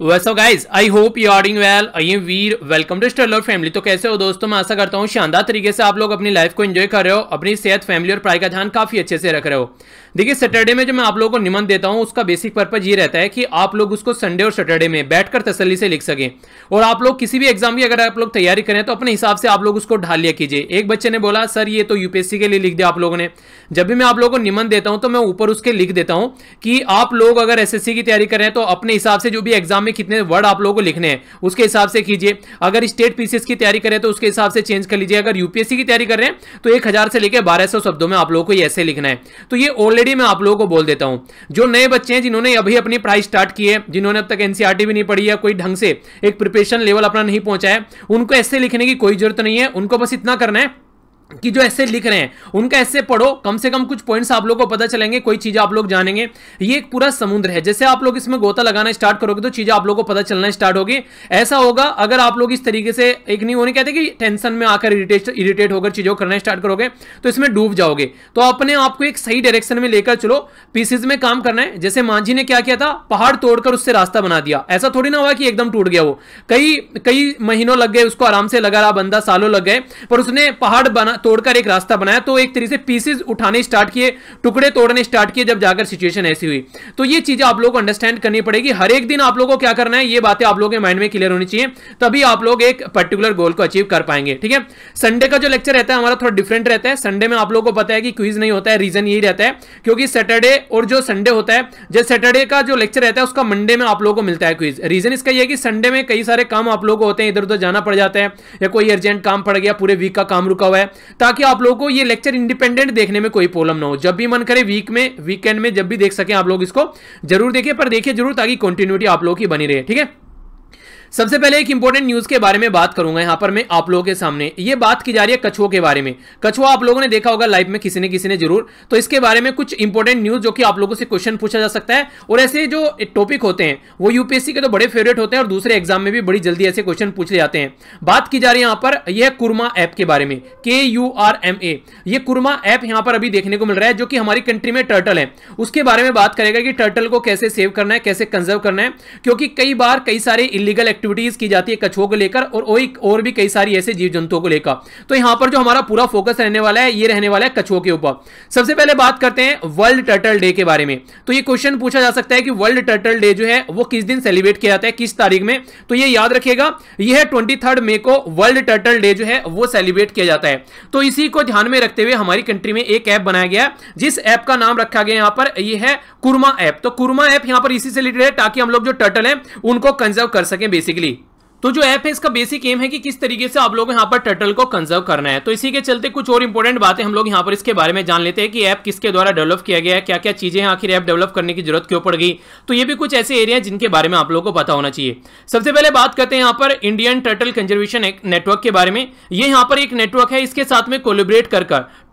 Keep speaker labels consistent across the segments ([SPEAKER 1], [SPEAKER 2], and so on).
[SPEAKER 1] Vaso guys I hope you are doing well I am Veer welcome to stroller family तो कैसे हो दोस्तों मैं आशा करता हूँ शानदार तरीके से आप लोग अपनी लाइफ को एंजॉय कर रहे हो अपनी सेहत फैमिली और पढ़ाई का ध्यान काफ़ी अच्छे से रख रहे हो देखिए सैटरडे में जो मैं आप लोगों को निमंत्रण देता हूँ उसका बेसिक पर्पज ये रहता है कि आप लोग उसको संडे और सैटरडे में बैठकर तसली से लिख सकें और आप लोग किसी भी एग्जाम की अगर आप लोग तैयारी करें तो अपने हिसाब से आप लोग उसको ढाल लिया कीजिए एक बच्चे ने बोला सर ये तो यूपीएससी के लिए लिख दिया आप लोगों ने जब भी मैं आप लोगों को निमन देता हूँ तो मैं ऊपर उसके लिख देता हूँ कि आप लोग अगर एस की तैयारी करें तो अपने हिसाब से जो भी एग्जाम में कितने वर्ड आप लोगों को लिखने हैं उसके हिसाब से कीजिए अगर स्टेट पीसीएस की तैयारी करें तो उसके हिसाब से चेंज कर लीजिए अगर यूपीएससी की तैयारी कर रहे हैं तो एक से लेकर बारह शब्दों में आप लोगों को ऐसे लिखना है तो ये ऑलरेडी ऑलरेडी मैं आप लोगों को बोल देता हूं जो नए बच्चे हैं जिन्होंने अभी अपनी पढ़ाई स्टार्ट की है जिन्होंने अब तक एनसीआरटी e भी नहीं पढ़ी है कोई ढंग से एक प्रिपरेशन लेवल अपना नहीं पहुंचा है उनको ऐसे लिखने की कोई जरूरत नहीं है उनको बस इतना करना है कि जो ऐसे लिख रहे हैं उनका ऐसे पढ़ो कम से कम कुछ पॉइंट्स आप लोगों को पता चलेंगे कोई चीज़ आप लोग जानेंगे ये एक पूरा समुद्र है जैसे आप लोग इसमें गोता लगाना स्टार्ट करोगे तो चीज़ें आप लोग को पता चलना स्टार्ट होगी ऐसा होगा अगर आप लोग इस तरीके से एक नहीं होने कहते कि टेंशन में आकर इरिटेट इरिटेट होकर चीज़ों को करना स्टार्ट करोगे तो इसमें डूब जाओगे तो अपने आपको एक सही डायरेक्शन में लेकर चलो पीसीज में काम करना है जैसे मांझी ने क्या किया था पहाड़ तोड़कर उससे रास्ता बना दिया ऐसा थोड़ी ना हुआ कि एकदम टूट गया वो कई कई महीनों लग गए उसको आराम से लगा रहा बंदा सालों लग गए पर उसने पहाड़ बना तोड़कर एक रास्ता बनाया तो एक तरीके से पीसेज उठाने स्टार्ट किए टुकड़े तोड़ने स्टार्ट किए जब जाकर सिचुएशन ऐसी हुई तो ये चीजें आप लोगों को अंडरस्टैंड करनी पड़ेगी हर एक दिन आप लोगों को क्या करना है ये बातें आप लोगों के माइंड में क्लियर होनी चाहिए तभी आप लोग एक पर्टिकुलर गोल को अचीव कर पाएंगे ठीक है संडे का जो लेक्चर रहता है हमारा थोड़ा डिफरेंट रहता है संडे में आप लोगों को पता है कि क्विज नहीं होता है रीजन यही रहता है क्योंकि सैटरडे और जो संडे होता है जो सैटरडे का जो लेक्चर रहता है उसका मंडे में आप लोगों को मिलता है क्विज रीजन इसका यह है कि संडे में कई सारे काम आप लोगों को होते हैं इधर उधर जाना पड़ जाता है या कोई अर्जेंट काम पड़ गया पूरे वीक का काम रुका हुआ है ताकि आप लोगों को ये लेक्चर इंडिपेंडेंट देखने में कोई प्रॉब्लम ना हो जब भी मन करे वीक में वीकेंड में जब भी देख सके आप लोग इसको जरूर देखिए पर देखिए जरूर ताकि कंटिन्यूटी आप लोगों की बनी रहे ठीक है सबसे पहले एक इंपॉर्टेंट न्यूज के बारे में बात करूंगा यहां पर मैं आप लोगों के सामने ये बात की जा रही है कछुओं के बारे में कछुआ आप लोगों ने देखा होगा लाइफ में किसी ने किसी ने जरूर तो इसके बारे में कुछ इंपॉर्टेंट न्यूज जो कि आप लोगों से क्वेश्चन पूछा जा सकता है और ऐसे जो टॉपिक होते हैं वो यूपीएससी के तो बड़े फेवरेट होते हैं और दूसरे एग्जाम में भी बड़ी जल्दी ऐसे क्वेश्चन पूछे जाते हैं बात की जा रही है यहाँ पर यह कुरमा ऐप के बारे में के यू आर एम ए ये कुरमा ऐप यहाँ पर अभी देखने को मिल रहा है जो कि हमारी कंट्री में टर्टल है उसके बारे में बात करेगा कि टर्टल को कैसे सेव करना है कैसे कंजर्व करना है क्योंकि कई बार कई सारे इलीगल एक्टिविटीज की जाती है कछुओं को लेकर और और भी कई सारी ऐसे जीव जंतुओं को लेकर तो यहां पर जो हमारा पूरा फोकस रहने वाला है ये रहने वाला है कछुओं के ऊपर सबसे पहले बात करते हैं वर्ल्ड टर्टल डे के बारे में तो ये क्वेश्चन पूछा जा सकता है कि वर्ल्ड टर्टल डे जो है वो किस दिन सेलिब्रेट किया जाता है किस तारीख में तो ये याद रखेगा यह ट्वेंटी मई को वर्ल्ड टर्टल डे जो है वो सेलिब्रेट किया जाता है तो इसी को ध्यान में रखते हुए हमारी कंट्री में एक ऐप बनाया गया जिस ऐप का नाम रखा गया यहां पर यह है कुरमा ऐप तो कुरमा ऐप यहां पर इसी से रिलेटेड है ताकि हम लोग जो टर्टल है उनको कंजर्व कर सकें बेसिक बेसिकली तो जो ऐप है इसका बेसिक एम है कि किस तरीके से आप लोग यहाँ पर टर्टल को कंजर्व करना है तो इसी के चलते कुछ और इंपॉर्टेंट बातें हम लोग यहाँ पर इसके बारे में जान लेते हैं कि ऐप किसके द्वारा डेवलप किया गया है क्या क्या चीजें हैं आखिर ऐप डेवलप करने की जरूरत क्यों पड़ गई तो ये भी कुछ ऐसे एरिया जिनके बारे में आप लोगों को पता होना चाहिए सबसे पहले बात करते हैं यहाँ पर इंडियन टर्टल कंजर्वेशन नेटवर्क के बारे में ये यहाँ पर एक नेटवर्क है इसके साथ में कोलिब्रेट कर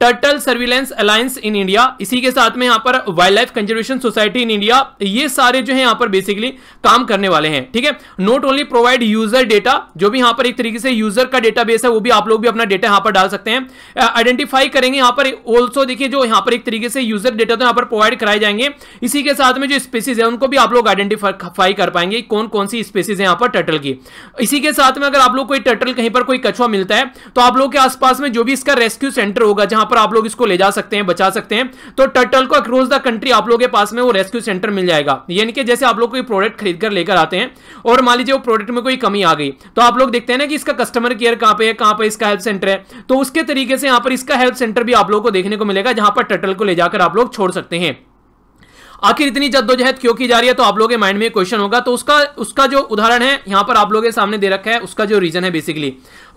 [SPEAKER 1] turtle surveillance alliance in India इसी के साथ में यहाँ पर wildlife conservation society in India ये सारे जो है यहाँ पर बेसिकली काम करने वाले हैं ठीक है not only provide user user data जो भी यहां पर एक तरीके से यूजर का डेटा है वो भी आप लोग भी अपना डेटा यहां पर डाल सकते हैं आइडेंटिफाई करेंगे यहां पर ऑल्सो देखिए जो यहां पर एक तरीके से यूजर डेटा तो यहां पर प्रोवाइड कराए जाएंगे इसी के साथ में जो स्पेसीज है उनको भी आप लोग आइडेंटिफाई कर पाएंगे कौन कौन सी स्पेसीज है यहां पर टर्टल की इसी के साथ में अगर आप लोग कोई टर्टल कहीं पर कोई कछुआ मिलता है तो आप लोग के आसपास में जो भी इसका रेस्क्यू सेंटर होगा जहां पर आप लोग इसको ले जा सकते हैं बचा सकते हैं तो टर्टल को अक्रॉस द कंट्री आप लोग के पास में वो रेस्क्यू सेंटर मिल जाएगा यानी कि जैसे आप लोग कोई प्रोडक्ट खरीद कर लेकर आते हैं और मान लीजिए वो प्रोडक्ट में कोई कमी आ गई तो आप लोग देखते हैं ना कि इसका कस्टमर केयर कहां पे है कहां पे इसका हेल्प सेंटर है तो उसके तरीके से यहां पर इसका हेल्प सेंटर भी आप लोगों को देखने को मिलेगा जहां पर टटल को ले जाकर आप लोग छोड़ सकते हैं आखिर इतनी जद्दोजहद क्यों की जा रही है तो आप लोगों के माइंड में क्वेश्चन होगा तो उसका उसका जो उदाहरण है यहां पर आप लोगों के सामने दे रखा है उसका जो रीजन है बेसिकली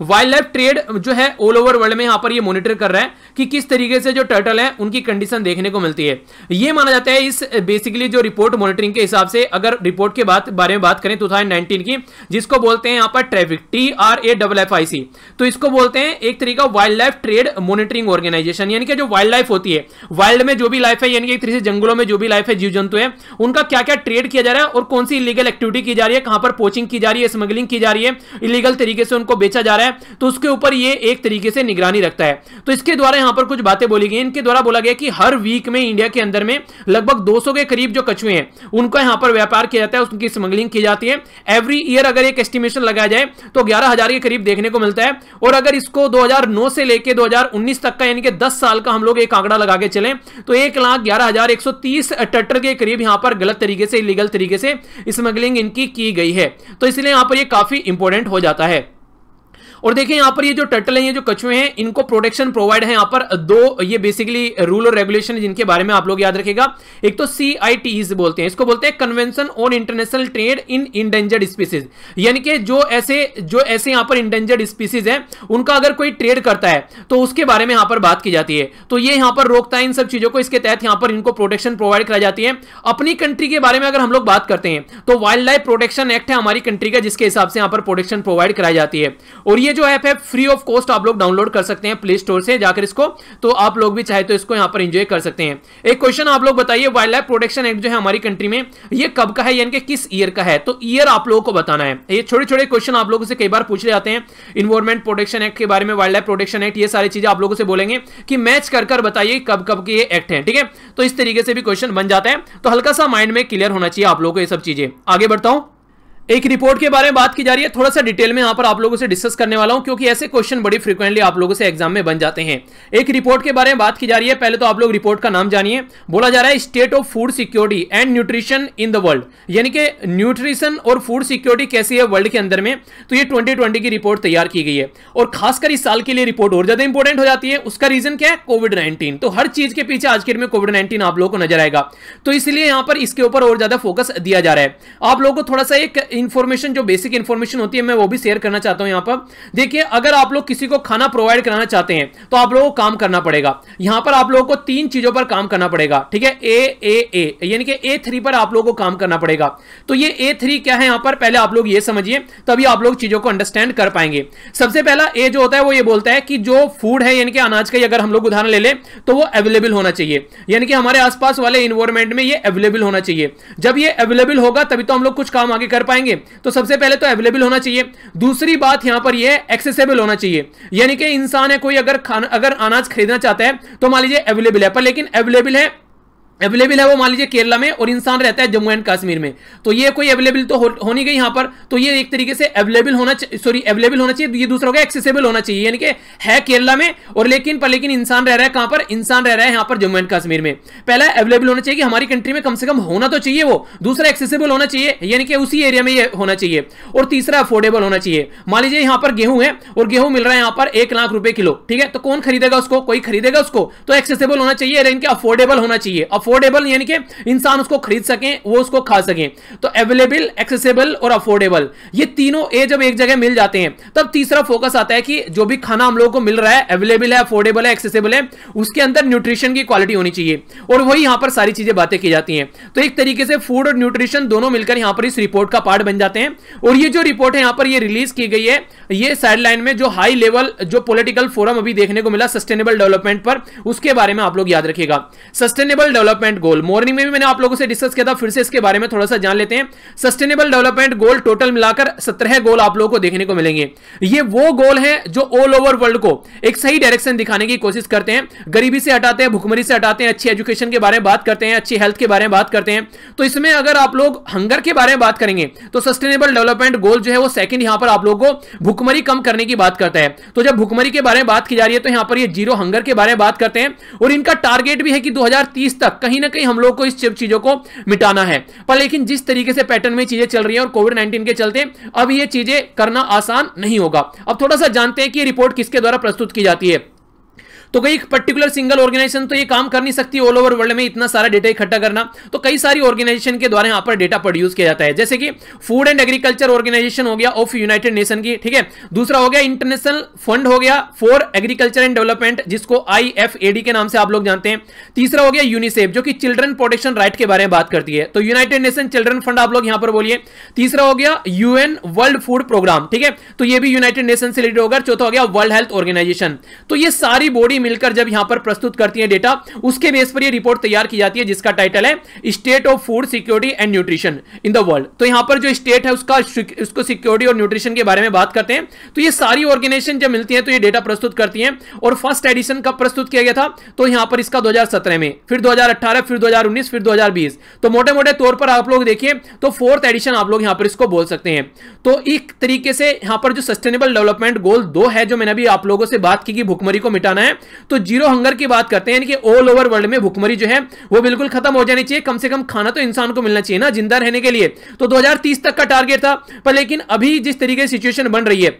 [SPEAKER 1] वाइल्ड लाइफ ट्रेड जो है ऑल ओवर वर्ल्ड में यहां पर ये मॉनिटर कर रहा है कि किस तरीके से जो टर्टल है उनकी कंडीशन देखने को मिलती है ये माना जाता है इस बेसिकली जो रिपोर्ट मॉनिटरिंग के हिसाब से अगर रिपोर्ट के बात बारे में बात करें टू तो की जिसको बोलते हैं यहां पर traffic T R A double F I C तो इसको बोलते हैं एक तरीका wildlife trade monitoring organization यानी कि जो वाइल्ड लाइफ होती है वाइल्ड में जो भी लाइफ है यानी कि एक तरीके से जंगलों में जो भी लाइफ है जीव जंतु है उनका क्या क्या ट्रेड किया जा रहा है और कौन सी इलीगल एक्टिविटी की जा रही है कहां पर पोचिंग की जा रही है स्मगलिंग की जा रही है इलीगल तरीके से उनको बेचा जा रहा है तो उसके ऊपर ये एक तरीके से निगरानी रखता है तो इसके द्वारा यहां पर कुछ बातें बोली गई इनके द्वारा बोला गया कि हर वीक में इंडिया के अंदर में लगभग दो के करीब जो कछुए हैं उनका यहां पर व्यापार किया जाता है उनकी स्मगलिंग की जाती है एवरी ईयर अगर एक एस्टिमेशन लगाया जाए तो ग्यारह के करीब देखने को मिलता है और अगर इसको दो से लेकर दो तक का यानी कि दस साल का हम लोग एक आंकड़ा लगा के चले तो एक लाख ग्यारह हजार एक सौ तीस कट्टर के करीब यहां पर गलत तरीके से इलीगल तरीके से स्मगलिंग इनकी की गई है तो इसलिए यहां पर ये काफ़ी इंपॉर्टेंट हो जाता है और देखिए यहाँ पर ये जो टटल है ये जो कछुए हैं इनको प्रोटेक्शन प्रोवाइड है यहाँ पर दो ये बेसिकली रूल और रेगुलेशन जिनके बारे में आप लोग याद रखेगा एक तो सी आई टी बोलते हैं इसको बोलते हैं convention on international trade in endangered species यानी कि जो ऐसे जो ऐसे यहाँ पर इंडेंजर्ड स्पीसीज है उनका अगर कोई ट्रेड करता है तो उसके बारे में यहाँ पर बात की जाती है तो ये यहाँ पर रोकता है इन सब चीजों को इसके तहत यहाँ पर इनको प्रोटेक्शन प्रोवाइड कराई जाती है अपनी कंट्री के बारे में अगर हम लोग बात करते हैं तो वाइल्ड लाइफ प्रोटेक्शन एक्ट है हमारी कंट्री का जिसके हिसाब से यहाँ पर प्रोटेक्शन प्रोवाइड कराई जाती है और ये ये जो ऐप है फ्री ऑफ कॉस्ट आप लोग डाउनलोड कर सकते हैं प्ले स्टोर से जाकर इसको तो आप लोग भी चाहे तो इसको यहाँ पर इंजॉय कर सकते हैं एक क्वेश्चन आप लोग बताइए वाइल्ड लाइफ प्रोटेक्शन एक्ट जो है हमारी कंट्री में ये कब का है यानी कि किस ईयर का है तो ईयर आप लोगों को बताना है ये छोटे छोटे क्वेश्चन आप लोगों से कई बार पूछ जाते हैं इन्वायरमेंट प्रोटेक्शन एक्ट के बारे में वाइल्ड लाइफ प्रोटेक्शन एक्ट ये सारी चीजें आप लोगों से बोलेंगे कि मैच कर कर बताइए कब कब के ये एक्ट है ठीक है तो इस तरीके से भी क्वेश्चन बन जाता है तो हल्का सा माइंड में क्लियर होना चाहिए आप लोगों को ये सब चीजें आगे बढ़ता हूं एक रिपोर्ट के बारे में बात की जा रही है थोड़ा सा डिटेल में यहाँ पर आप लोगों से डिस्कस करने वाला हूँ क्योंकि ऐसे क्वेश्चन बड़ी फ्रीक्वेंटली आप लोगों से एग्जाम में बन जाते हैं एक रिपोर्ट के बारे में बात की जा रही है पहले तो आप लोग रिपोर्ट का नाम जानिए बोला जा रहा है state of food security and nutrition in the world यानी कि न्यूट्रिशन और फूड सिक्योरिटी कैसी है वर्ल्ड के अंदर में तो ये ट्वेंटी की रिपोर्ट तैयार की गई है और खासकर इस साल के लिए रिपोर्ट और ज्यादा इंपॉर्टेंट हो जाती है उसका रीजन क्या है कोविड नाइन्टीन तो हर चीज के पीछे आज के में कोविड नाइन्टीन आप लोगों को नजर आएगा तो इसलिए यहाँ पर इसके ऊपर और ज्यादा फोकस दिया जा रहा है आप लोगों को थोड़ा सा एक इन्फॉर्मेशन जो बेसिक इन्फॉर्मेशन होती है मैं वो भी शेयर करना चाहता हूं यहां पर देखिए अगर आप लोग किसी को खाना प्रोवाइड कराना चाहते हैं तो आप लोगों को काम करना पड़ेगा यहां पर आप लोगों को तीन चीजों पर काम करना पड़ेगा ठीक है ए ए ए यानी कि ए थ्री पर आप लोगों को काम करना पड़ेगा तो ये ए थ्री क्या है यहां पर पहले आप लोग ये समझिए तभी आप लोग चीजों को अंडरस्टैंड कर पाएंगे सबसे पहला ए जो होता है वो ये बोलता है कि जो फूड है यानी कि अनाज का अगर हम लोग उदाहरण ले लें तो वो अवेलेबल होना चाहिए यानी कि हमारे आसपास वाले इन्वायरमेंट में ये अवेलेबल होना चाहिए जब ये अवेलेबल होगा तभी तो हम लोग कुछ काम आगे कर पाएंगे करेंगे तो सबसे पहले तो अवेलेबल होना चाहिए दूसरी बात यहां पर यह एक्सेसेबल होना चाहिए यानी कि इंसान है कोई अगर खाना अगर अनाज खरीदना चाहता है तो मान लीजिए अवेलेबल है पर लेकिन अवेलेबल है अवेलेबल है वो मान लीजिए केरला में और इंसान रहता है जम्मू एंड कश्मीर में तो ये कोई अवेलेबल तो हो, नहीं गई यहाँ पर तो ये एक तरीके से अवेलेबल होना सॉरी अवेलेबल होना चाहिए तो ये दूसरा होगा एक्सेसिबल होना चाहिए यानी कि है केरला में और लेकिन पर लेकिन इंसान रह रहा है कहाँ पर इंसान रह रहा है यहाँ पर जम्मू एंड कश्मीर में पहला अवेलेबल होना चाहिए कि हमारी कंट्री में कम से कम होना तो चाहिए वो दूसरा एक्सेसिबल होना चाहिए यानी कि उसी एरिया में ये होना चाहिए और तीसरा अफोर्डेबल होना चाहिए मान लीजिए यहाँ पर गेहूं है और गेहूं मिल रहा है यहाँ पर एक लाख रुपए किलो ठीक है तो कौन खरीदेगा उसको कोई खरीदेगा उसको तो एक्सेसिबल होना चाहिए यानी कि अफोर्डेबल होना चाहिए अफोर्डेबल यानी कि इंसान उसको खरीद सकें वो उसको खा सकें तो अवेलेबल एक्सेसिबल और अफोर्डेबल ये तीनों ए जब एक जगह मिल जाते हैं तब तीसरा फोकस आता है कि जो भी खाना हम लोगों को मिल रहा है अवेलेबल है अफोर्डेबल है एक्सेसिबल है उसके अंदर न्यूट्रिशन की क्वालिटी होनी चाहिए और वही यहां पर सारी चीज़ें बातें की जाती हैं तो एक तरीके से फूड और न्यूट्रिशन दोनों मिलकर यहां पर इस रिपोर्ट का पार्ट बन जाते हैं और ये जो रिपोर्ट है यहां पर ये रिलीज की गई है ये साइडलाइन में जो हाई लेवल जो पोलिटिकल फोरम अभी देखने को मिला सस्टेनेबल डेवलपमेंट पर उसके बारे में आप लोग याद रखिएगा sustainable develop development goal morning में भी मैंने आप लोगों से डिस्कस किया था फिर से इसके बारे में थोड़ा सा जान लेते हैं सस्टेनेबल डेवलपमेंट गोल टोटल मिलाकर सत्रह गोल आप लोगों को देखने को मिलेंगे ये वो गोल है जो ऑल ओवर वर्ल्ड को एक सही डायरेक्शन दिखाने की कोशिश करते हैं गरीबी से हटाते हैं भुखमरी से हटाते हैं अच्छी एजुकेशन के बारे में बात करते हैं अच्छी हेल्थ के बारे में बात करते हैं तो इसमें अगर आप लोग हंगर के बारे में बात करेंगे तो सस्टेनेबल डेवलपमेंट गोल जो है वो सेकंड यहां पर आप लोगों को भुखमरी कम करने की बात करता है तो जब भुखमरी के बारे में बात की जा रही है तो यहां पर ये जीरो हंगर के बारे में बात करते हैं और इनका टारगेट भी है कि 2030 तक कहीं ना कहीं हम लोग को इस चीज़ों को मिटाना है पर लेकिन जिस तरीके से पैटर्न में चीज़ें चल रही है और कोविड नाइन्टीन के चलते अब ये चीज़ें करना आसान नहीं होगा अब थोड़ा सा जानते हैं कि रिपोर्ट किसके द्वारा प्रस्तुत की जाती है तो कई पर्टिकुलर सिंगल ऑर्गेनाइजेशन तो ये काम कर नहीं सकती ऑल ओवर वर्ल्ड में इतना सारा डेटा इकट्ठा करना तो कई सारी ऑर्गेनाइजेशन के द्वारा यहां पर डेटा प्रोड्यूस किया जाता है जैसे कि फूड एंड एग्रीकल्चर ऑर्गेनाइजेशन हो गया ऑफ यूनाइटेड नेशन की ठीक है दूसरा हो गया इंटरनेशनल फंड हो गया फॉर एग्रीकल्चर एंड डेवलपमेंट जिसको आई के नाम से आप लोग जानते हैं तीसरा हो गया यूनिसेफ जो कि चिल्ड्रन प्रोटेक्शन राइट के बारे में बात करती है तो यूनाइटेड नेशन चिल्ड्रन फंड आप लोग यहां पर बोलिए तीसरा हो गया यूएन वर्ल्ड फूड प्रोग्राम ठीक है तो यह भी यूनाइटेड नेशन से रिलेटेड होगा चौथा हो गया वर्ल्ड हेल्थ ऑर्गेनाइजेशन तो ये सारी बॉडी सभी मिलकर जब यहां पर प्रस्तुत करती है डेटा उसके बेस पर यह रिपोर्ट तैयार की जाती है जिसका टाइटल है state of food security and nutrition in the world तो यहां पर जो स्टेट है उसका उसको सिक्योरिटी और न्यूट्रिशन के बारे में बात करते हैं तो ये सारी ऑर्गेनाइजेशन जब मिलती है तो ये डेटा प्रस्तुत करती है और फर्स्ट एडिशन कब प्रस्तुत किया गया था तो यहां पर इसका दो में फिर दो फिर दो फिर दो तो मोटे मोटे तौर पर आप लोग देखिए तो फोर्थ एडिशन आप लोग यहां पर इसको बोल सकते हैं तो एक तरीके से यहां पर जो सस्टेनेबल डेवलपमेंट गोल दो है जो मैंने अभी आप लोगों से बात की कि भुखमरी को मिटाना है तो जीरो हंगर की बात करते हैं कि ऑल ओवर वर्ल्ड में भुखमरी जो है वो बिल्कुल खत्म हो जानी चाहिए कम से कम खाना तो इंसान को मिलना चाहिए ना जिंदा रहने के लिए तो 2030 तक का टारगेट था पर लेकिन अभी जिस तरीके से सिचुएशन बन रही है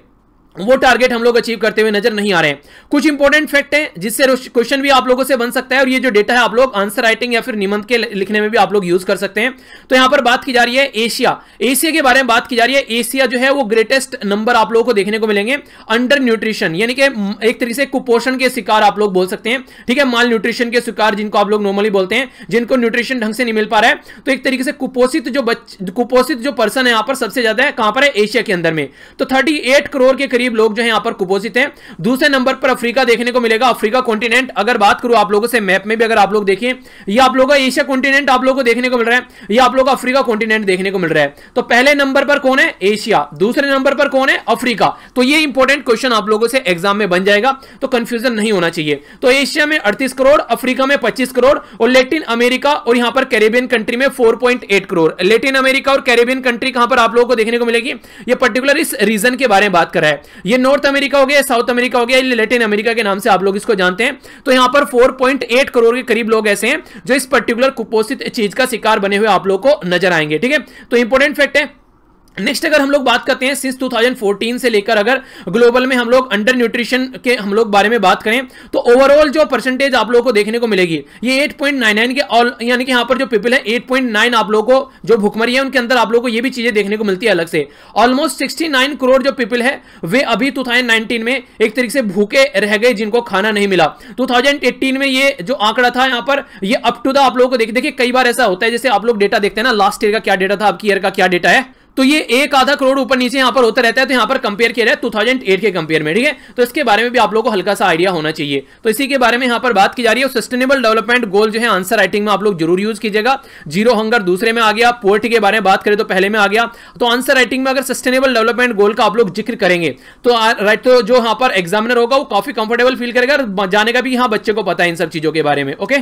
[SPEAKER 1] वो टारगेट हम लोग अचीव करते हुए नजर नहीं आ रहे हैं कुछ इंपॉर्टेंट फैक्ट हैं जिससे क्वेश्चन भी आप लोगों से बन सकता है और ये जो डेटा है आप लोग आंसर राइटिंग या फिर निबंध के लिखने में भी आप लोग यूज कर सकते हैं तो यहां पर बात की जा रही है एशिया एशिया के बारे में बात की जा रही है एशिया जो है वो ग्रेटेस्ट नंबर आप लोगों को देखने को मिलेंगे अंडर न्यूट्रिशन यानी कि एक तरीके से कुपोषण के शिकार आप लोग बोल सकते हैं ठीक है माल न्यूट्रिशन के शिकार जिनको आप लोग नॉर्मली बोलते हैं जिनको न्यूट्रिशन ढंग से नहीं मिल पा रहा है तो एक तरीके से कुपोषित जो कुपोषित जो पर्सन है यहां पर सबसे ज्यादा है कहां पर है एशिया के अंदर में तो थर्टी करोड़ के करीब लोग जो है यहाँ पर कुपोषित हैं दूसरे नंबर पर अफ्रीका देखने को मिलेगा अफ्रीका कॉन्टिनेंट अगर बात करूं आप लोगों से मैप में भी अगर आप लोग देखिए ये आप लोगों का एशिया कॉन्टिनेंट आप लोग को देखने को मिल रहा है ये आप लोग अफ्रीका कॉन्टिनेंट देखने को मिल रहा है तो पहले नंबर पर कौन है एशिया दूसरे नंबर पर कौन है अफ्रीका तो ये इंपॉर्टेंट क्वेश्चन आप लोगों से एग्जाम में बन जाएगा तो कंफ्यूजन नहीं होना चाहिए तो एशिया में अड़तीस करोड़ अफ्रीका में पच्चीस करोड़ और लेटिन अमेरिका और यहां पर कैरेबियन कंट्री में 4.8 करोड़ लेटिन अमेरिका और कैरेबियन कंट्री कहां पर आप लोगों को देखने को मिलेगी ये पर्टिकुलर इस रीजन के बारे में बात कर रहा है ये नॉर्थ अमेरिका हो गया साउथ अमेरिका हो गया लेटिन अमेरिका के नाम से आप लोग इसको जानते हैं तो यहां पर 4.8 करोड़ के करीब लोग ऐसे हैं जो इस पर्टिकुलर कुपोषित चीज का शिकार बने हुए आप लोग को नजर आएंगे ठीक है तो इंपोर्टेंट फैक्ट है नेक्स्ट अगर हम लोग बात करते हैं सिंस 2014 से लेकर अगर ग्लोबल में हम लोग अंडर न्यूट्रिशन के हम लोग बारे में बात करें तो ओवरऑल जो परसेंटेज आप लोगों को देखने को मिलेगी ये 8.99 के ऑल यानी कि यहाँ पर जो पीपल है 8.9 आप लोगों को जो भुखमरी है उनके अंदर आप लोगों को ये भी चीजें देखने को मिलती है अलग से ऑलमोस्ट सिक्सटी करोड़ जो पीपल है वे अभी टू में एक तरीके से भूखे रह गए जिनको खाना नहीं मिला टू में ये जो आंकड़ा था यहाँ पर ये अप टू द आप लोगों को देखिए देखिए कई बार ऐसा होता है जैसे आप लोग डेटा देखते हैं ना लास्ट ईयर का क्या डेटा था आपकी ईयर का क्या डेटा है तो ये एक आधा करोड़ ऊपर नीचे यहाँ पर होता रहता है तो यहां पर कंपेयर किया जाए टू थाउजेंड एट के कंपेयर में ठीक है तो इसके बारे में भी आप लोगों को हल्का सा आइडिया होना चाहिए तो इसी के बारे में यहां पर बात की जा रही है सस्टेनेबल डेवलपमेंट गोल जो है आंसर राइटिंग में आप लोग जरूर यूज कीजिएगा जीरो हंगर दूसरे में आ गया पोर्ट के बारे में बात करें तो पहले में आ गया तो आंसर राइटिंग में अगर सस्टेनेबल डेवलपमेंट गोल का आप लोग जिक्र करेंगे तो राइट तो जो यहाँ पर एग्जामिनर होगा वो काफी कंफर्टेबल फील करेगा जाने का भी यहां बच्चे को पता है इन सब चीजों के बारे में ओके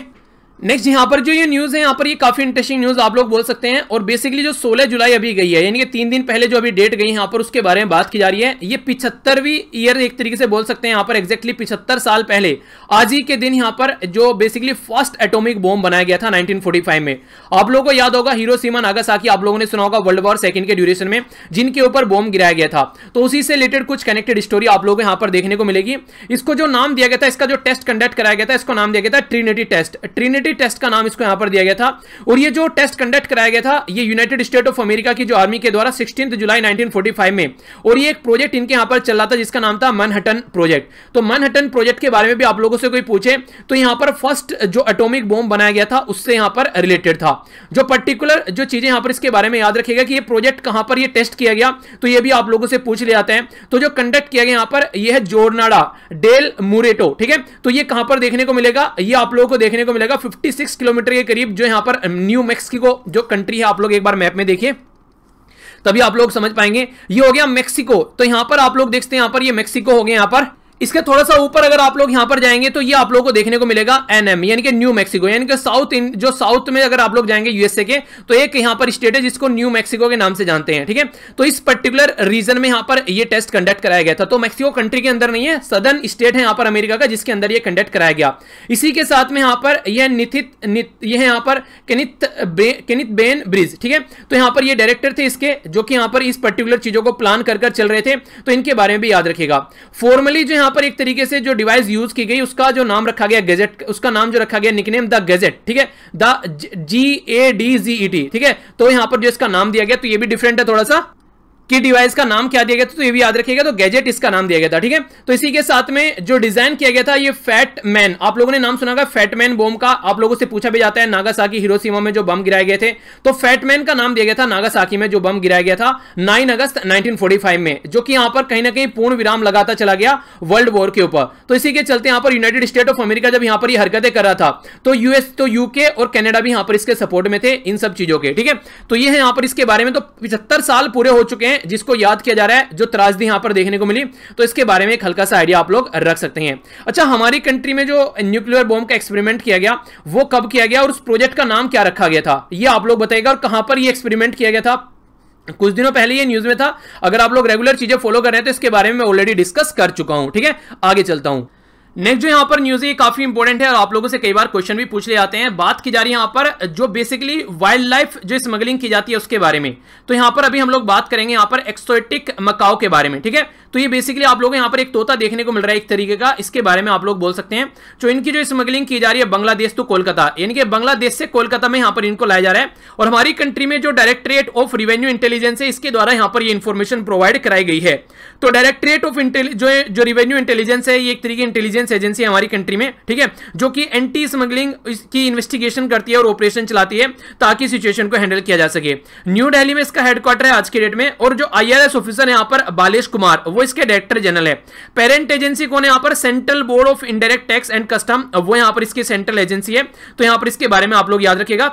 [SPEAKER 1] नेक्स्ट यहाँ पर जो ये न्यूज़ है यहाँ पर ये काफ़ी इंटरेस्टिंग न्यूज़ आप लोग बोल सकते हैं और बेसिकली जो 16 जुलाई अभी गई है यानी कि तीन दिन पहले जो अभी डेट गई है यहाँ पर उसके बारे में बात की जा रही है ये पिछहत्तरवीं ईयर एक तरीके से बोल सकते हैं यहाँ पर एक्जैक्टली पिछहत्तर साल पहले आज ही के दिन यहाँ पर जो बेसिकली फर्स्ट एटोमिक बॉम्ब बनाया गया था नाइनटीन में आप लोगों को याद होगा हीरो सीमा नागासाकी आप लोगों ने सुना होगा वर्ल्ड वॉर सेकंड के ड्यूरेशन में जिनके ऊपर बॉम्ब गिराया गया था तो उसी से रिलेटेड कुछ कनेक्टेड स्टोरी आप लोगों को यहाँ पर देखने को मिलेगी इसको जो नाम दिया गया था इसका जो टेस्ट कंडक्ट कराया गया था इसको नाम दिया गया था Trinity test Trinity quality test का नाम इसको यहां पर दिया गया था और ये जो टेस्ट कंडक्ट कराया गया था ये यूनाइटेड स्टेट ऑफ अमेरिका की जो आर्मी के द्वारा सिक्सटीन जुलाई नाइनटीन में और ये एक प्रोजेक्ट इनके यहां पर चल रहा था जिसका नाम था मनहटन प्रोजेक्ट तो मनहटन प्रोजेक्ट के बारे में भी आप लोगों से कोई पूछे तो यहां पर फर्स्ट जो अटोमिक बॉम्ब बनाया गया था उससे यहां पर रिलेटेड था जो पर्टिकुलर जो चीजें यहां पर इसके बारे में याद रखेगा कि ये प्रोजेक्ट कहां पर ये टेस्ट किया गया तो ये भी आप लोगों से पूछ ले जाते हैं तो जो कंडक्ट किया गया यहां पर ये है जोरनाडा डेल मुरेटो ठीक है तो ये कहां पर देखने को मिलेगा ये आप लोगों को देखने को मिलेगा 56 किलोमीटर के करीब जो यहां पर न्यू मेक्सिको जो कंट्री है आप लोग एक बार मैप में देखिए तभी आप लोग समझ पाएंगे ये हो गया मेक्सिको तो यहां पर आप लोग देखते हैं यहां पर ये मेक्सिको हो गया यहां पर इसके थोड़ा सा ऊपर अगर आप लोग यहां पर जाएंगे तो ये आप लोगों को देखने को मिलेगा एनएम यानी कि न्यू मैक्सिको यानी कि साउथ जो साउथ में अगर आप लोग जाएंगे यूएसए के तो एक यहां पर स्टेट है जिसको न्यू मैक्सिको के नाम से जानते हैं ठीक है थीके? तो इस पर्टिकुलर रीजन में यहां पर ये टेस्ट कंडक्ट कराया गया था तो मैक्सिको कंट्री के अंदर नहीं है सदन स्टेट है यहां पर अमेरिका का जिसके अंदर यह कंडक्ट कराया गया इसी के साथ में यहां पर यह निथित ये यहां पर केनित बेन ब्रिज ठीक है तो यहां पर यह डायरेक्टर थे इसके जो कि यहां पर इस पर्टिकुलर चीजों को प्लान कर चल रहे थे तो इनके बारे में भी याद रखेगा फॉर्मली जो यहां पर एक तरीके से जो डिवाइस यूज की गई उसका जो नाम रखा गया गैजेट उसका नाम जो रखा गया निकनेम द गैजेट ठीक है the G A D G E T ठीक है तो यहां पर जो इसका नाम दिया गया तो ये भी डिफरेंट है थोड़ा सा कि डिवाइस का नाम क्या दिया गया था तो ये भी याद रखिएगा तो गैजेट इसका नाम दिया गया था ठीक है तो इसी के साथ में जो डिजाइन किया गया था ये फैट मैन आप लोगों ने नाम सुना फैटमैन बोम का आप लोगों से पूछा भी जाता है नागासाकी हिरोसीमा में जो बम गिराए गए थे तो फैटमैन का नाम दिया गया था नागासाकी में जो बम गिराया गया था नाइन अगस्त नाइनटीन में जो कि यहां पर कहीं ना कहीं पूर्ण विराम लगाता चला गया वर्ल्ड वॉर के ऊपर तो इसी के चलते यहां पर यूनाइटेड स्टेट ऑफ अमेरिका जब यहां पर हरकतें कर रहा था तो यूएस तो यूके और कैनेडा भी यहां पर इसके सपोर्ट में थे इन सब चीजों के ठीक है तो ये है यहां पर इसके बारे में तो पिछहत्तर साल पूरे हो चुके हैं में जिसको याद किया जा रहा है जो त्रासदी यहां पर देखने को मिली तो इसके बारे में एक हल्का सा आइडिया आप लोग रख सकते हैं अच्छा हमारी कंट्री में जो न्यूक्लियर बॉम्ब का एक्सपेरिमेंट किया गया वो कब किया गया और उस प्रोजेक्ट का नाम क्या रखा गया था यह आप लोग बताएगा और कहां पर यह एक्सपेरिमेंट किया गया था कुछ दिनों पहले ये न्यूज में था अगर आप लोग रेगुलर चीजें फॉलो कर रहे हैं तो इसके बारे में मैं ऑलरेडी डिस्कस कर चुका हूं ठीक है आगे चलता हूं नेक्स्ट जो यहाँ पर न्यूज है काफी इंपॉर्टेंट है और आप लोगों से कई बार क्वेश्चन भी पूछ ले जाते हैं बात की जा रही है यहाँ पर जो बेसिकली वाइल्ड लाइफ जो स्मगलिंग की जाती है उसके बारे में तो यहाँ पर अभी हम लोग बात करेंगे यहाँ पर एक्सोटिक मकाओ के बारे में ठीक है तो ये बेसिकली आप लोग यहाँ पर एक तोता देखने को मिल रहा है एक तरीके का इसके बारे में आप लोग बोल सकते हैं जो तो इनकी जो स्मगलिंग की जा रही है बांग्लादेश टू कोलकाता यानी कि बांग्लादेश से कोलकाता में यहाँ पर इनको लाया जा रहा है और हमारी कंट्री में जो डायरेक्टरेट ऑफ रिवेन्यू इंटेलिजेंस है इसके द्वारा यहाँ पर ये इन्फॉर्मेशन प्रोवाइड कराई गई है तो डायरेक्टरेट ऑफ जो रिवेन्यू इंटेलिजेंस है ये एक तरीके इंटेलिजेंस इंटेलिजेंस एजेंसी हमारी कंट्री में ठीक है जो कि एंटी स्मगलिंग की इन्वेस्टिगेशन करती है और ऑपरेशन चलाती है ताकि सिचुएशन को हैंडल किया जा सके न्यू डेली में इसका हेडक्वार्टर है आज के डेट में और जो आईआरएस ऑफिसर यहाँ पर बालेश कुमार वो इसके डायरेक्टर जनरल है पेरेंट एजेंसी कौन है यहाँ पर central board of indirect tax and custom वो यहाँ पर इसकी सेंट्रल एजेंसी है तो यहाँ पर इसके बारे में आप लोग याद रखेगा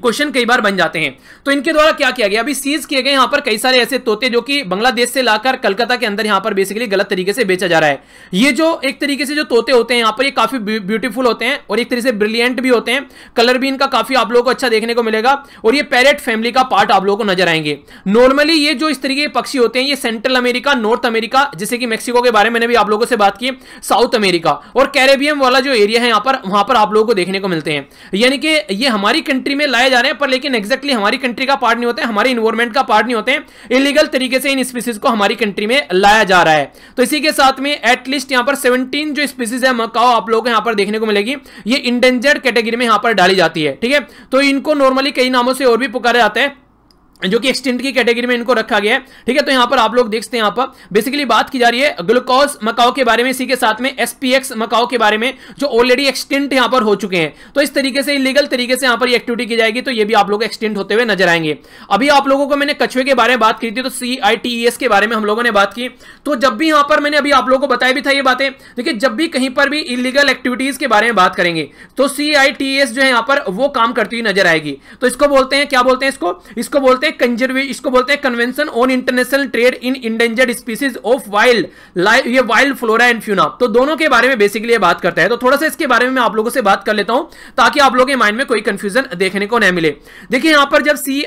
[SPEAKER 1] क्वेश्चन कई बार बन जाते हैं तो इनके द्वारा क्या किया गया अभी सीज किए गए यहाँ पर कई सारे ऐसे तोते जो कि बांग्लादेश से लाकर कलकत्ता के अंदर यहाँ पर बेसिकली गलत तरीके से बेचा जा रहा है ये जो एक तरीके से जो तोते होते हैं यहाँ पर ये काफी ब्यूटीफुल होते हैं और एक तरीके से ब्रिलियंट भी होते हैं कलर भी इनका काफी आप लोगों को अच्छा देखने को मिलेगा और ये पैरेट फैमिली का पार्ट आप लोगों को नजर आएंगे नॉर्मली ये जो इस तरीके के पक्षी होते हैं ये सेंट्रल अमेरिका नॉर्थ अमेरिका जैसे कि मैक्सिको के बारे में भी आप लोगों से बात की साउथ अमेरिका और कैरेबियम वाला जो एरिया है यहाँ पर वहां पर आप लोगों को देखने को मिलते हैं यानी कि ये हमारी कंट्री में लाए जा रहे हैं पर लेकिन एक्जैक्टली हमारी कंट्री का पार्ट नहीं होते हमारे इन्वायरमेंट का पार्ट नहीं होते इलीगल तरीके से इन स्पीसीज को हमारी कंट्री में लाया जा रहा है तो इसी के साथ में एटलीस्ट यहाँ पर सेवनटीन जो स्पीसीज है मकाओ आप लोग यहाँ पर देखने को मिलेगी ये इंडेंजर्ड कैटेगरी में यहाँ पर डाली जाती है ठीक है तो इनको नॉर्मली कई नामों से और भी पुकारा जाता है जो कि एक्सटेंट की कैटेगरी में इनको रखा गया है ठीक है तो यहाँ पर आप लोग देखते हैं यहाँ पर बेसिकली बात की जा रही है ग्लूकोज मकाओ के बारे में इसी के साथ में एसपीएक्स मकाओ के बारे में जो ऑलरेडी एक्सटेंट यहाँ पर हो चुके हैं तो इस तरीके से इलीगल तरीके से यहाँ पर एक्टिविटी की जाएगी तो ये भी आप लोग एक्सटेंट होते हुए नजर आएंगे अभी आप लोगों को मैंने कछुए के बारे में बात की थी तो सी e के बारे में हम लोगों ने बात की तो जब भी यहाँ पर मैंने अभी आप लोगों को बताया भी था ये बातें देखिए जब भी कहीं पर भी इलीगल एक्टिविटीज के बारे में बात करेंगे तो सी e जो है यहाँ पर वो काम करती हुई नजर आएगी तो इसको बोलते हैं क्या बोलते हैं इसको इसको बोलते हैं हैं कंजर्वे इसको बोलते हैं convention on international trade in endangered species of wild ये वाइल्ड फ्लोरा एंड फ्यूना तो दोनों के बारे में बेसिकली बात करता है तो थोड़ा सा इसके बारे में मैं आप लोगों से बात कर लेता हूं ताकि आप लोगों के माइंड में कोई कंफ्यूजन देखने को न मिले देखिए यहां पर जब सी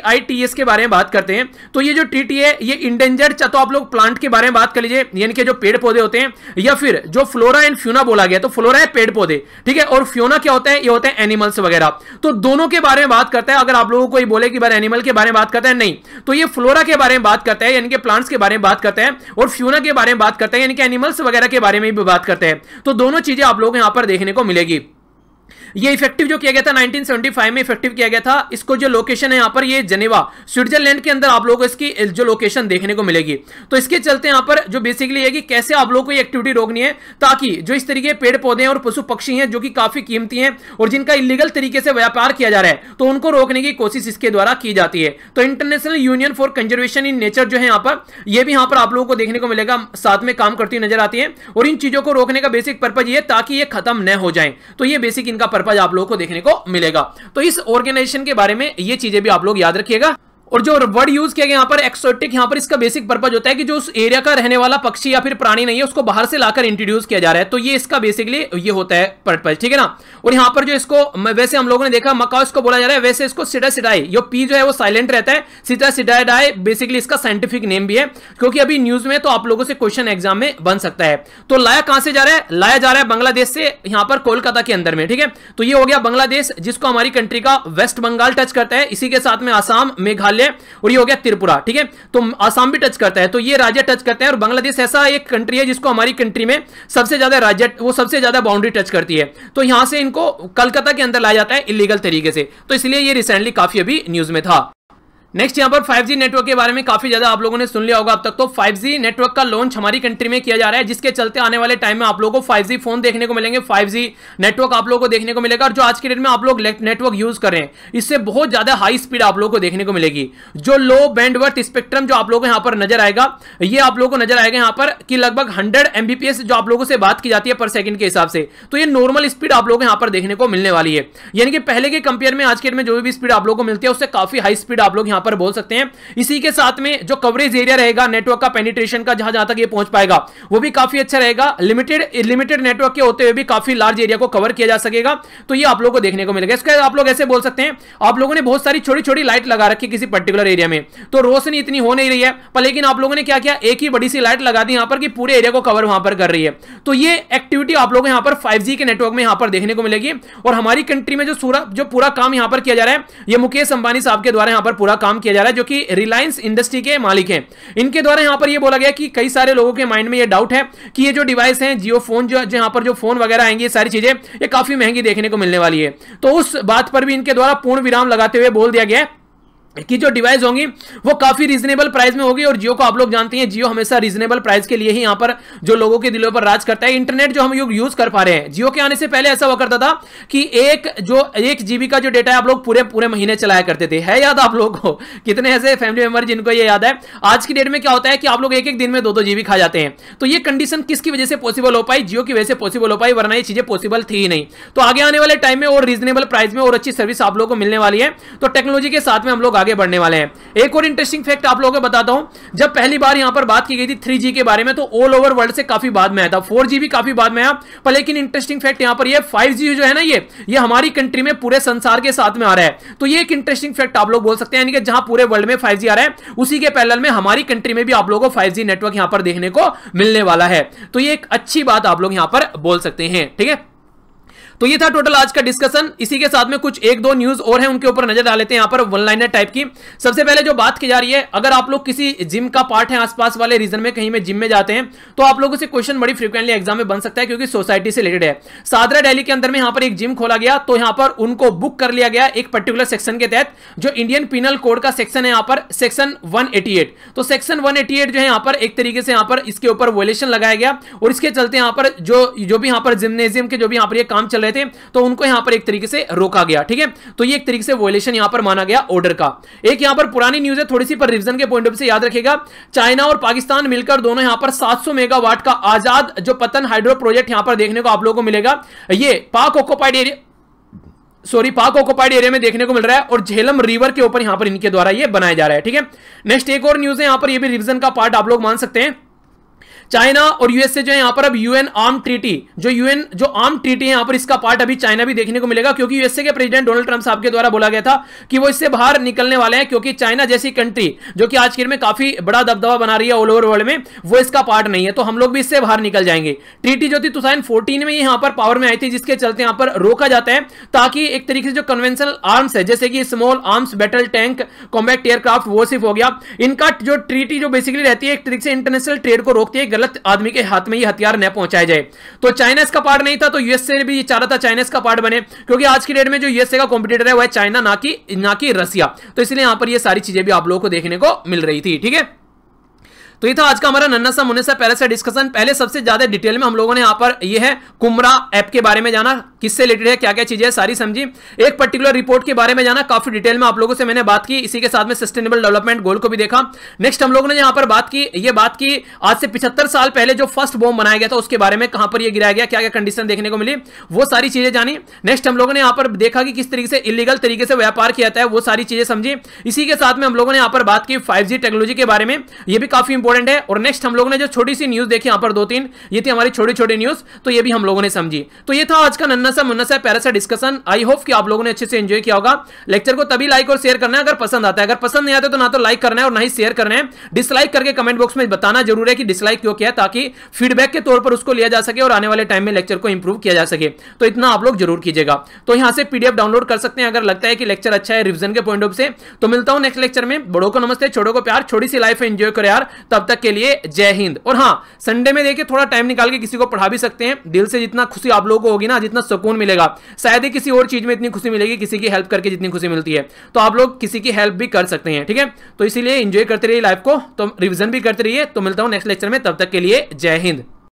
[SPEAKER 1] के बारे में बात करते हैं तो ये जो ट्रीटी है ये इंडेंजर्ड तो आप लोग प्लांट के बारे में बात कर लीजिए यानी कि जो पेड़ पौधे होते हैं या फिर जो फ्लोरा एंड फ्यूना बोला गया तो फ्लोरा है पेड़ पौधे ठीक है और फ्यूना क्या होता है ये होता है एनिमल्स वगैरह तो दोनों के बारे में बात करता है अगर आप लोगों को बोले कि बार एनिमल के बारे में बात करता है या नहीं तो ये फ्लोरा के बारे में बात करते हैं यानी कि प्लांट्स के बारे में बात करते हैं और फ्यूना के बारे में बात करते हैं यानी कि एनिमल्स वगैरह के बारे में भी बात करते हैं तो दोनों चीजें आप लोग यहां पर देखने को मिलेगी ये इफेक्टिव जो किया गया था 1975 में इफेक्टिव किया गया था इसको जो लोकेशन है यहाँ पर ये जनेवा स्विट्जरलैंड के अंदर आप लोगों को इसकी जो लोकेशन देखने को मिलेगी तो इसके चलते यहाँ पर जो बेसिकली है कि कैसे आप लोगों को ये एक्टिविटी रोकनी है ताकि जो इस तरीके पेड़ पौधे हैं और पशु पक्षी हैं जो कि काफी कीमती हैं और जिनका इलीगल तरीके से व्यापार किया जा रहा है तो उनको रोकने की कोशिश इसके द्वारा की जाती है तो international union for conservation in nature जो है यहाँ पर यह भी यहाँ पर आप लोगों को देखने को मिलेगा साथ में काम करती नजर आती है और इन चीजों को रोकने का बेसिक पर्पज ये ताकि ये खत्म न हो जाए तो ये बेसिक इनका पर्पज आप लोगों को देखने को मिलेगा तो इस ऑर्गेनाइजेशन के बारे में ये चीजें भी आप लोग याद रखिएगा और जो वर्ड यूज किया गया यहाँ पर एक्सोटिक यहाँ पर इसका बेसिक पर्पज होता है कि जो उस एरिया का रहने वाला पक्षी या फिर प्राणी नहीं है उसको बाहर से लाकर इंट्रोड्यूस किया जा रहा है तो ये इसका बेसिकली ये होता है पर्पज ठीक है ना और यहाँ पर जो इसको वैसे हम लोगों ने देखा मकाओ इसको बोला जा रहा है वैसे इसको सिडा सिडाई जो पी जो है वो साइलेंट रहता है सीधा सिडाडाई बेसिकली इसका साइंटिफिक नेम भी है क्योंकि अभी न्यूज में तो आप लोगों से क्वेश्चन एग्जाम में बन सकता है तो लाया कहां से जा रहा है लाया जा रहा है बांग्लादेश से यहाँ पर कोलकाता के अंदर में ठीक है तो ये हो गया बांग्लादेश जिसको हमारी कंट्री का वेस्ट बंगाल टच करता है इसी के साथ में आसाम मेघालय मेघालय और ये हो गया त्रिपुरा ठीक है तो आसाम भी टच करता है तो ये राज्य टच करते हैं और बांग्लादेश ऐसा एक कंट्री है जिसको हमारी कंट्री में सबसे ज्यादा राज्य वो सबसे ज्यादा बाउंड्री टच करती है तो यहां से इनको कलकत्ता के अंदर लाया जाता है इलीगल तरीके से तो इसलिए ये रिसेंटली काफी अभी न्यूज में था नेक्स्ट यहाँ पर 5G नेटवर्क के बारे में काफी ज्यादा आप लोगों ने सुन लिया होगा अब तक तो 5G नेटवर्क का लॉन्च हमारी कंट्री में किया जा रहा है जिसके चलते आने वाले टाइम में आप लोगों को 5G फोन देखने को मिलेंगे 5G नेटवर्क आप लोगों को देखने को मिलेगा और जो आज के डेट में आप लोग नेटवर्क यूज कर रहे हैं इससे बहुत ज्यादा हाई स्पीड आप लोगों को देखने को मिलेगी जो लो बैंडवर्थ स्पेक्ट्रम जो आप लोगों को यहाँ पर नजर आएगा ये आप लोगों को नजर आएगा यहाँ पर कि लगभग हंड्रेड एमबीपीएस जो आप लोगों से बात की जाती है पर सेकंड के हिसाब से तो ये नॉर्मल स्पीड आप लोगों को यहाँ पर देखने को मिलने वाली है यानी कि पहले के कंपेयर में आज के डेट में जो भी स्पीड आप लोगों को मिलती है उससे काफी हाई स्पीड आप लोग यहाँ पर बोल सकते हैं इसी के साथ में जो कवरेज एरिया रहेगा नेटवर्क का पेनिट्रेशन का जहां जहां तक ये पहुंच पाएगा वो भी काफी अच्छा रहेगा लिमिटेड लिमिटेड नेटवर्क के होते हुए भी काफी लार्ज एरिया को कवर किया जा सकेगा तो ये आप लोगों को देखने को मिलेगा इसके आप लोग ऐसे बोल सकते हैं आप लोगों ने बहुत सारी छोटी छोटी लाइट लगा रखी किसी पर्टिकुलर एरिया में तो रोशनी इतनी हो नहीं रही है पर लेकिन आप लोगों ने क्या किया एक ही बड़ी सी लाइट लगा दी यहां पर कि पूरे एरिया को कवर वहां पर कर रही है तो ये एक्टिविटी आप लोगों को यहां पर फाइव के नेटवर्क में यहां पर देखने को मिलेगी और हमारी कंट्री में जो सूरा जो पूरा काम यहां पर किया जा रहा है ये मुकेश अंबानी साहब के द्वारा यहां पर पूरा काम काम किया जा रहा है जो कि रिलायंस इंडस्ट्री के मालिक हैं इनके द्वारा यहाँ पर ये बोला गया कि कई सारे लोगों के माइंड में ये डाउट है कि ये जो डिवाइस हैं जियो फोन जो यहाँ पर जो फोन वगैरह आएंगे ये सारी चीजें ये काफी महंगी देखने को मिलने वाली है तो उस बात पर भी इनके द्वारा पूर्ण विराम लगाते हुए बोल दिया गया है कि जो डिवाइस होंगी वो काफ़ी रीजनेबल प्राइस में होगी और जियो को आप लोग जानते हैं जियो हमेशा रीजनेबल प्राइस के लिए ही यहाँ पर जो लोगों के दिलों पर राज करता है इंटरनेट जो हम लोग यूज़ कर पा रहे हैं जियो के आने से पहले ऐसा हुआ करता था कि एक जो एक जीबी का जो डेटा है आप लोग पूरे पूरे महीने चलाया करते थे है याद आप लोगों को कितने ऐसे फैमिली मेंबर जिनको ये याद है आज की डेट में क्या होता है कि आप लोग एक एक दिन में दो दो जीबी खा जाते हैं तो ये कंडीशन किसकी वजह से पॉसिबल हो पाई जियो की वजह से पॉसिबल हो पाई वरना ये चीज़ें पॉसिबल थी ही नहीं तो आगे आने वाले टाइम में और रीजनेबल प्राइस में और अच्छी सर्विस आप लोग को मिलने वाली है तो टेक्नोलॉजी के साथ में हम लोग आगे बढ़ने वाले हैं एक और इंटरेस्टिंग फैक्ट आप लोगों को बताता हूं जब पहली बार यहां पर बात की गई थी थ्री के बारे में तो ऑल ओवर वर्ल्ड से काफी बाद में आया था फोर भी काफी बाद में आया पर लेकिन इंटरेस्टिंग फैक्ट यहां पर ये फाइव जो है ना ये ये हमारी कंट्री में पूरे संसार के साथ में आ रहा है तो ये एक इंटरेस्टिंग फैक्ट आप लोग बोल सकते हैं जहां पूरे वर्ल्ड में फाइव आ रहा है उसी के पैनल में हमारी कंट्री में भी आप लोगों को फाइव नेटवर्क यहां पर देखने को मिलने वाला है तो ये एक अच्छी बात आप लोग यहां पर बोल सकते हैं ठीक है थेके? तो ये था टोटल आज का डिस्कशन इसी के साथ में कुछ एक दो न्यूज और है उनके ऊपर नजर डाल लेते हैं यहाँ पर वन लाइनर टाइप की सबसे पहले जो बात की जा रही है अगर आप लोग किसी जिम का पार्ट है आसपास वाले रीजन में कहीं में जिम में जाते हैं तो आप लोगों से क्वेश्चन बड़ी फ्रिक्वेंटली एग्जाम में बन सकता है क्योंकि सोसाइटी से रिलेटेड है सादरा डेली के अंदर में यहाँ पर एक जिम खोला गया तो यहाँ पर उनको बुक कर लिया गया एक पर्टिकुलर सेक्शन के तहत जो इंडियन पिनल कोड का सेक्शन है यहाँ पर सेक्शन वन तो सेक्शन वन जो है यहाँ पर एक तरीके से यहाँ पर इसके ऊपर वोलेशन लगाया गया और इसके चलते यहाँ पर जो जो भी यहाँ पर जिमनेजियम के जो भी यहाँ पर काम चल वाले थे तो उनको यहां पर एक तरीके से रोका गया ठीक है तो ये एक तरीके से वोलेशन यहां पर माना गया ऑर्डर का एक यहां पर पुरानी न्यूज है थोड़ी सी पर रिविजन के पॉइंट ऑफ से याद रखेगा चाइना और पाकिस्तान मिलकर दोनों यहां पर सात मेगावाट का आजाद जो पतन हाइड्रो प्रोजेक्ट यहां पर देखने को आप लोगों को मिलेगा ये Pak occupied area sorry Pak occupied area में देखने को मिल रहा है और झेलम रिवर के ऊपर यहां पर इनके द्वारा ये बनाया जा रहा है ठीक है नेक्स्ट एक और न्यूज है यहां पर ये भी रिवीजन का पार्ट आप लोग मान सकते हैं चाइना और यूएसए जो है यहां पर अब यूएन आर्म ट्रीटी जो यूएन जो आर्म ट्रीटी है यहां पर इसका पार्ट अभी चाइना भी देखने को मिलेगा क्योंकि यूएसए के प्रेसिडेंट डोनाल्ड ट्रंप साहब के द्वारा बोला गया था कि वो इससे बाहर निकलने वाले हैं क्योंकि चाइना जैसी कंट्री जो कि आज के में काफी बड़ा दबदबा बना रही है ऑल ओवर वर्ल्ड में वो इसका पार्ट नहीं है तो हम लोग भी इससे बाहर निकल जाएंगे ट्रीटी जो थी टू में यहां पर पावर में आई थी जिसके चलते यहां पर रोका जाता है ताकि एक तरीके से जो कन्वेंशनल आर्म्स है जैसे कि small arms battle tank combat aircraft वो सिर्फ हो गया इनका जो ट्रीटी जो बेसिकली रहती है एक तरीके से इंटरनेशनल ट्रेड को रोकती है गलत आदमी के हाथ में ये हथियार न पहुंचाया जाए तो चाइना इसका पार्ट नहीं था तो यूएसए भी चाह रहा था चाइना इसका पार्ट बने क्योंकि आज की डेट में जो यूएसए का कॉम्पिटेटर है वह चाइना ना कि ना कि रसिया तो इसलिए यहां पर यह सारी चीजें भी आप लोगों को देखने को मिल रही थी ठीक है तो ये था आज का हमारा नन्ना सा मुन्ना सा पहले से डिस्कशन पहले सबसे ज्यादा डिटेल में हम लोगों ने यहाँ पर ये है कुमरा ऐप के बारे में जाना किससे रिलेटेड है क्या क्या चीजें सारी समझी एक पर्टिकुलर रिपोर्ट के बारे में जाना काफी डिटेल में आप लोगों से मैंने बात की इसी के साथ में सस्टेनेबल डेवलपमेंट गोल को भी देखा नेक्स्ट हम लोगों ने यहाँ पर बात की ये बात की आज से पिछहत्तर साल पहले जो फर्स्ट बॉम्ब बनाया गया था उसके बारे में कहां पर यह गिराया गया क्या क्या कंडीशन देखने को मिली वो सारी चीजें जानी नेक्स्ट हम लोगों ने यहाँ पर देखा कि किस तरीके से इलीगल तरीके से व्यापार किया जाता है वो सारी चीजें समझी इसी के साथ में हम लोगों ने यहाँ पर बात की फाइव टेक्नोलॉजी के बारे में यह भी काफी इंपॉर्टेंट है और नेक्स्ट हम लोगों ने जो छोटी सी न्यूज देखी यहां पर दो तीन ये थी हमारी छोटी छोटी न्यूज तो ये भी हम लोगों ने समझी तो ये था आज का नन्ना सा मुन्ना सा पैरा सा डिस्कशन आई होप कि आप लोगों ने अच्छे से एंजॉय किया होगा लेक्चर को तभी लाइक और शेयर करना है अगर पसंद आता है अगर पसंद नहीं आता तो ना तो लाइक करना है और ना ही शेयर करना है डिसलाइक करके कमेंट बॉक्स में बताना जरूर है कि डिसलाइक क्यों किया ताकि फीडबैक के तौर पर उसको लिया जा सके और आने वाले टाइम में लेक्चर को इंप्रूव किया जा सके तो इतना आप लोग जरूर कीजिएगा तो यहां से पीडीएफ डाउनलोड कर सकते हैं अगर लगता है कि लेक्चर अच्छा है रिविजन के पॉइंट ऑफ से तो मिलता हूं नेक्स्ट लेक्चर में बड़ों को नमस्ते छोड़ो को प्यार छोटी सी लाइफ एंजॉय करो यार तब तक के लिए जय हिंद और हाँ संडे में देखिए थोड़ा टाइम निकाल के किसी को पढ़ा भी सकते हैं दिल से जितना खुशी आप लोगों को होगी ना जितना सुकून मिलेगा शायद ही किसी और चीज में इतनी खुशी मिलेगी किसी की हेल्प करके जितनी खुशी मिलती है तो आप लोग किसी की हेल्प भी कर सकते हैं ठीक है तो इसीलिए इंजॉय करते रहिए लाइफ को तो रिविजन भी करते रहिए तो मिलता हूँ नेक्स्ट लेक्चर में तब तक के लिए जय हिंद